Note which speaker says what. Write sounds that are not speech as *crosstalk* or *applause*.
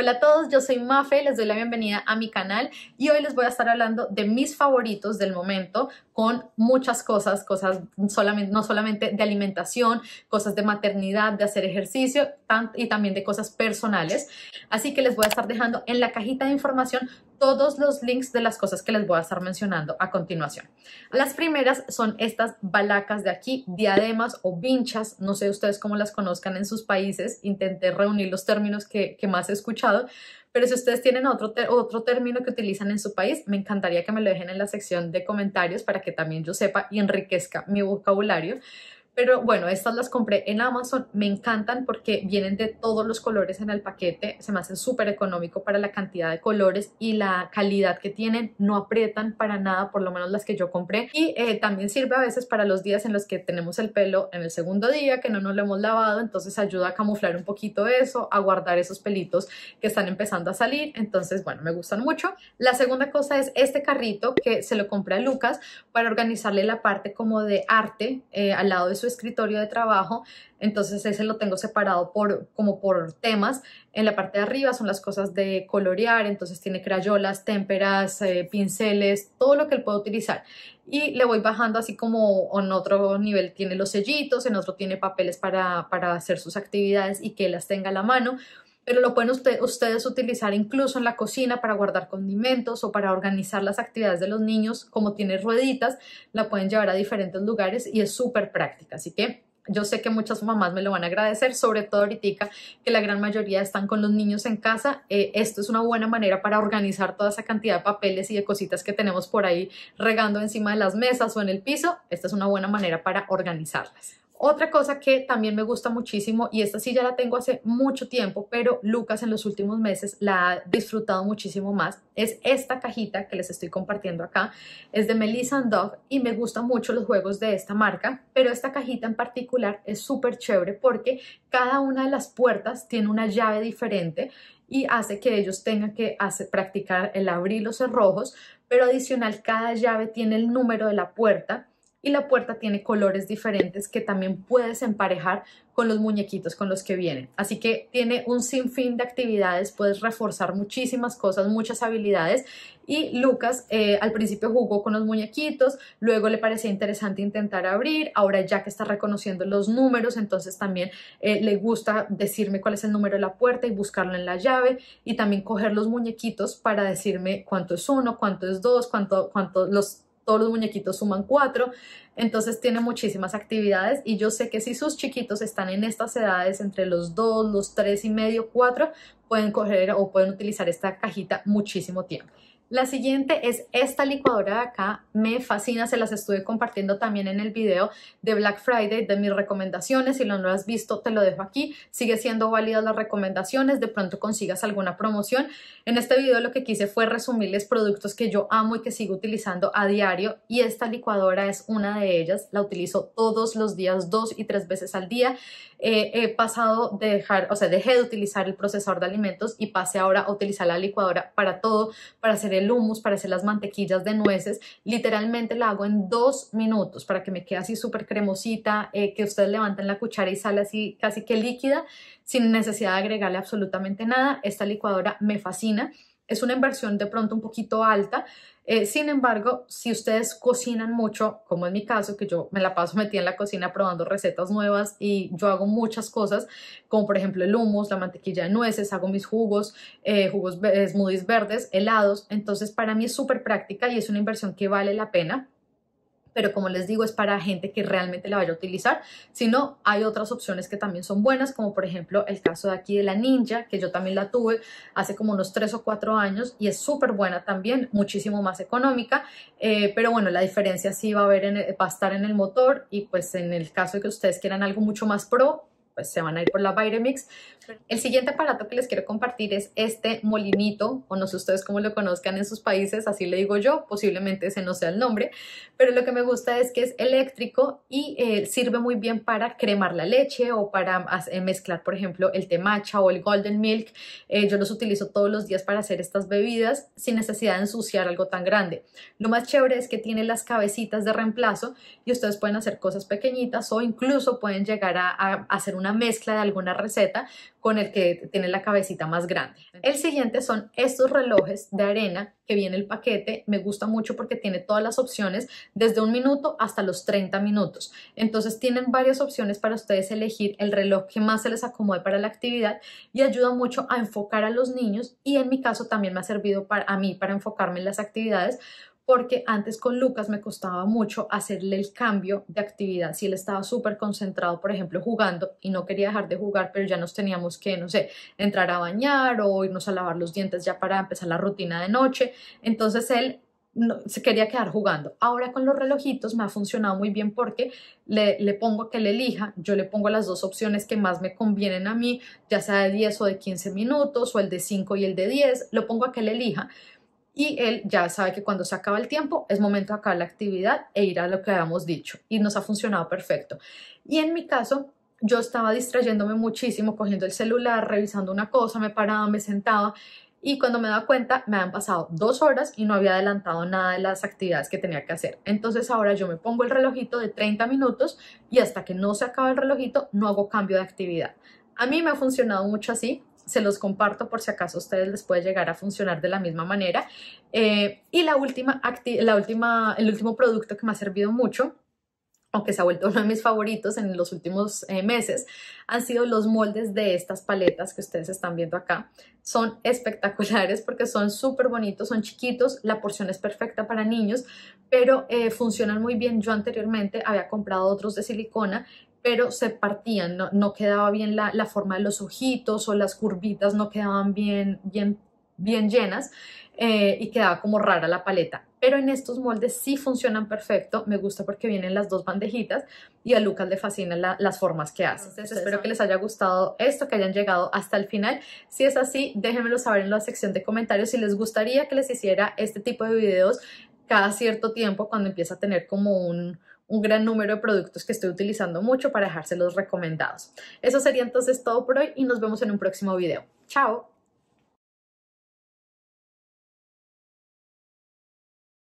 Speaker 1: Hola a todos, yo soy Mafe, les doy la bienvenida a mi canal y hoy les voy a estar hablando de mis favoritos del momento con muchas cosas, cosas no solamente de alimentación, cosas de maternidad, de hacer ejercicio y también de cosas personales. Así que les voy a estar dejando en la cajita de información todos los links de las cosas que les voy a estar mencionando a continuación. Las primeras son estas balacas de aquí, diademas o vinchas, no sé ustedes cómo las conozcan en sus países, intenté reunir los términos que, más he escuchado, pero si ustedes tienen otro, otro término que utilizan en su país, me encantaría que me lo dejen en la sección de comentarios para que también yo sepa y enriquezca mi vocabulario. Pero bueno, estas las compré en Amazon, me encantan porque vienen de todos los colores en el paquete, se me hacen súper económico para la cantidad de colores y la calidad que tienen, no aprietan para nada, por lo menos las que yo compré. Y eh, también sirve a veces para los días en los que tenemos el pelo en el segundo día, que no nos lo hemos lavado, entonces ayuda a camuflar un poquito eso, a guardar esos pelitos que están empezando a salir. Entonces, bueno, me gustan mucho. La segunda cosa es este carrito que se lo compré a Lucas para organizarle la parte como de arte eh, al lado de su escritorio de trabajo, entonces ese lo tengo separado por, como por temas. En la parte de arriba son las cosas de colorear, entonces tiene crayolas, témperas, eh, pinceles, todo lo que él puede utilizar. Y le voy bajando así como en otro nivel tiene los sellitos, en otro tiene papeles para, para hacer sus actividades y que las tenga a la mano pero lo pueden ustedes utilizar incluso en la cocina para guardar condimentos o para organizar las actividades de los niños. Como tiene rueditas, la pueden llevar a diferentes lugares y es súper práctica. Así que yo sé que muchas mamás me lo van a agradecer, sobre todo ahorita que la gran mayoría están con los niños en casa. Eh, esto es una buena manera para organizar toda esa cantidad de papeles y de cositas que tenemos por ahí regando encima de las mesas o en el piso. Esta es una buena manera para organizarlas. Otra cosa que también me gusta muchísimo, y esta sí ya la tengo hace mucho tiempo, pero Lucas en los últimos meses la ha disfrutado muchísimo más, es esta cajita que les estoy compartiendo acá. Es de Melissa Doug y me gustan mucho los juegos de esta marca, pero esta cajita en particular es súper chévere porque cada una de las puertas tiene una llave diferente y hace que ellos tengan que hacer, practicar el abrir los cerrojos, pero adicional cada llave tiene el número de la puerta y la puerta tiene colores diferentes que también puedes emparejar con los muñequitos con los que vienen. Así que tiene un sinfín de actividades, puedes reforzar muchísimas cosas, muchas habilidades y Lucas eh, al principio jugó con los muñequitos, luego le parecía interesante intentar abrir, ahora ya que está reconociendo los números, entonces también eh, le gusta decirme cuál es el número de la puerta y buscarlo en la llave y también coger los muñequitos para decirme cuánto es uno, cuánto es dos, cuánto, cuántos los todos los muñequitos suman cuatro, entonces tiene muchísimas actividades y yo sé que si sus chiquitos están en estas edades entre los dos, los tres y medio, cuatro, pueden coger o pueden utilizar esta cajita muchísimo tiempo. La siguiente es esta licuadora de acá, me fascina, se las estuve compartiendo también en el video de Black Friday de mis recomendaciones, si no lo has visto te lo dejo aquí, sigue siendo válidas las recomendaciones, de pronto consigas alguna promoción. En este video lo que quise fue resumirles productos que yo amo y que sigo utilizando a diario y esta licuadora es una de ellas, la utilizo todos los días, dos y tres veces al día, eh, he pasado de dejar, o sea, dejé de utilizar el procesador de alimentos y pasé ahora a utilizar la licuadora para todo, para hacer el hummus, para hacer las mantequillas de nueces. Literalmente la hago en dos minutos para que me quede así súper cremosita, eh, que ustedes levanten la cuchara y sale así casi que líquida, sin necesidad de agregarle absolutamente nada. Esta licuadora me fascina es una inversión de pronto un poquito alta. Eh, sin embargo, si ustedes cocinan mucho, como en mi caso, que yo me la paso *laughs* metida en la cocina probando recetas nuevas y yo hago muchas cosas, como por ejemplo el hummus, la mantequilla de nueces, hago mis jugos, eh, jugos eh, smoothies verdes, helados. Entonces, para mí es súper práctica y es una inversión que vale la pena pero como les digo, es para gente que realmente la vaya a utilizar, Si no, hay otras opciones que también son buenas, como por ejemplo el caso de aquí de la Ninja, que yo también la tuve hace como unos 3 o 4 años y es súper buena también, muchísimo más económica, eh, pero bueno, la diferencia sí va a, haber en va a estar en el motor y pues en el caso de que ustedes quieran algo mucho más pro, pues, se van a ir por la Vitamix. El siguiente aparato que les quiero compartir es este molinito, o no sé ustedes cómo lo conozcan en sus países, así le digo yo, posiblemente ese no sea el nombre, pero lo que me gusta es que es eléctrico y eh, sirve muy bien para cremar la leche o para eh, mezclar, por ejemplo, el temacha o el golden milk. Eh, yo los utilizo todos los días para hacer estas bebidas sin necesidad de ensuciar algo tan grande. Lo más chévere es que tiene las cabecitas de reemplazo y ustedes pueden hacer cosas pequeñitas o incluso pueden llegar a hacer una mezcla de alguna receta con el que tiene la cabecita más grande. El siguiente son estos relojes de arena que viene el paquete. Me gusta mucho porque tiene todas las opciones desde un minuto hasta los 30 minutos. Entonces tienen varias opciones para ustedes elegir el reloj que más se les acomode para la actividad y ayuda mucho a enfocar a los niños y en mi caso también me ha servido para, mí para enfocarme en las actividades porque antes con Lucas me costaba mucho hacerle el cambio de actividad. Si él estaba súper concentrado, por ejemplo, jugando y no quería dejar de jugar, pero ya nos teníamos que, no sé, entrar a bañar o irnos a lavar los dientes ya para empezar la rutina de noche. Entonces él se quería quedar jugando. Ahora con los relojitos me ha funcionado muy bien porque le, pongo pongo que le elija, yo le pongo las dos opciones que más me convienen a mí, ya sea de 10 o de 15 minutos o el de 5 y el de 10, lo pongo a que le elija y él ya sabe que cuando se acaba el tiempo es momento de acabar la actividad e ir a lo que habíamos dicho y nos ha funcionado perfecto. Y en mi caso, yo estaba distrayéndome muchísimo, cogiendo el celular, revisando una cosa, me paraba, me sentaba y cuando me da cuenta me han pasado dos horas y no había adelantado nada de las actividades que tenía que hacer. Entonces ahora yo me pongo el relojito de 30 minutos y hasta que no se acaba el relojito no hago cambio de actividad. A mí me ha funcionado mucho así, se los comparto por si acaso a ustedes les puede llegar a funcionar de la misma manera. Eh, y la última, la última, el último producto que me ha servido mucho aunque se ha vuelto *laughs* uno de mis favoritos en los últimos eh, meses, han sido los moldes de estas paletas que ustedes están viendo acá. Son espectaculares porque son súper bonitos, son chiquitos, la porción es perfecta para niños, pero eh, funcionan muy bien. Yo anteriormente había comprado otros de silicona pero se partían, no, quedaba bien la, forma de los ojitos o las curvitas no quedaban bien, bien, bien llenas eh, y quedaba como rara la paleta pero en estos moldes sí funcionan perfecto. Me gusta porque vienen las dos bandejitas y a Lucas le fascinan las formas que hace. espero que les haya gustado esto, que hayan llegado hasta el final. Si es así, déjenmelo saber en la sección de comentarios si les gustaría que les hiciera este tipo de videos cada cierto tiempo cuando empieza a tener como un, un gran número de productos que estoy utilizando mucho para dejárselos recomendados. Eso sería entonces todo por hoy y nos vemos en un próximo video. ¡Chao!